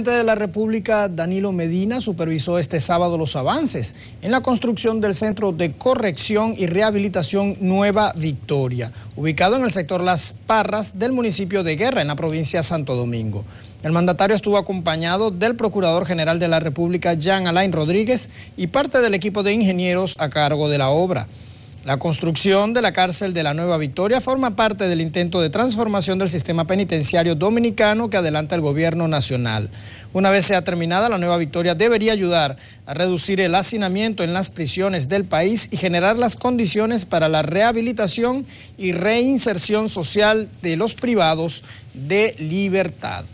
El presidente de la República, Danilo Medina, supervisó este sábado los avances en la construcción del Centro de Corrección y Rehabilitación Nueva Victoria, ubicado en el sector Las Parras del municipio de Guerra, en la provincia de Santo Domingo. El mandatario estuvo acompañado del Procurador General de la República, Jean Alain Rodríguez, y parte del equipo de ingenieros a cargo de la obra. La construcción de la cárcel de la Nueva Victoria forma parte del intento de transformación del sistema penitenciario dominicano que adelanta el gobierno nacional. Una vez sea terminada, la Nueva Victoria debería ayudar a reducir el hacinamiento en las prisiones del país y generar las condiciones para la rehabilitación y reinserción social de los privados de libertad.